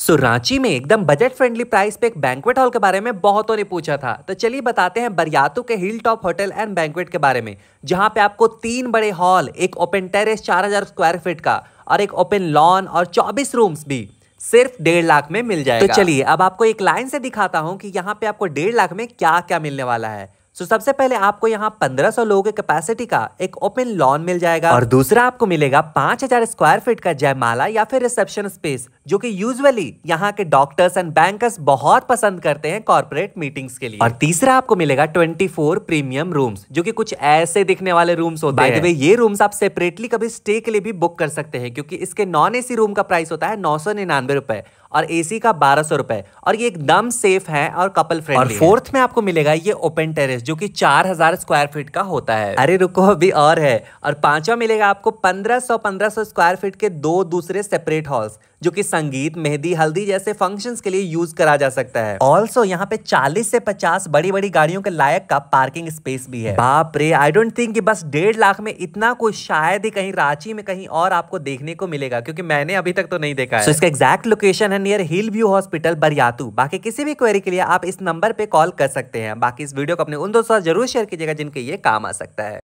सो so, Ranchi में एकदम budget friendly price पे एक बैंकवेट हॉल के बारे में बहुतों ने पूछा था तो चलिए बताते हैं बरियातू के hill top hotel and banquet के बारे में जहां पे आपको तीन बड़े हॉल एक ओपन टेरेस 4000 स्क्वायर फीट का और एक ओपन लॉन और 24 रूम्स भी सिर्फ डेढ़ लाख में मिल तो जाएगा तो चलिए अब आपको एक लाइन से दिखाता हूँ कि यहाँ पे आपको डेढ़ लाख में क्या क्या मिलने वाला है सो so, सबसे पहले आपको यहाँ 1500 लोगों के कैपेसिटी का एक ओपन लॉन मिल जाएगा और दूसरा आपको मिलेगा 5000 स्क्वायर फीट का जयमाला या फिर रिसेप्शन स्पेस जो कि यूजुअली यहाँ के डॉक्टर्स एंड बैंकर्स बहुत पसंद करते हैं कॉर्पोरेट मीटिंग्स के लिए और तीसरा आपको मिलेगा 24 प्रीमियम रूम्स जो कि कुछ ऐसे दिखने वाले रूम्स होते हैं ये रूम्स आप सेपरेटली कभी स्टे के लिए भी बुक कर सकते हैं क्योंकि इसके नॉन एसी रूम का प्राइस होता है नौ सौ निन्यानवे रुपए और एसी का बारह सौ रुपए और ये एकदम सेफ है और कपल फ्रेंड और फोर्थ में आपको मिलेगा ये ओपन टेरिस जो कि 4000 स्क्वायर फीट का होता है अरे रुको अभी और है और पांचवा मिलेगा आपको 1500 1500 स्क्वायर फीट के दो दूसरे सेपरेट हॉल्स जो कि संगीत मेहंदी हल्दी जैसे फंक्शंस के लिए यूज करा जा सकता है ऑल्सो यहाँ पे 40 से 50 बड़ी बड़ी गाड़ियों के लायक का पार्किंग स्पेस भी है बाप रे आई डोंट थिंक कि बस डेढ़ लाख में इतना कुछ शायद ही कहीं रांची में कहीं और आपको देखने को मिलेगा क्योंकि मैंने अभी तक तो नहीं देखा है so, इसका एग्जैक्ट लोकेशन है near hill view hospital Bariatu बाकी किसी भी क्वेरी के लिए आप इस नंबर पे कॉल कर सकते हैं बाकी इस वीडियो को अपने उन दोस्तों साथ जरूर शेयर कीजिएगा जिनके ये काम आ सकता है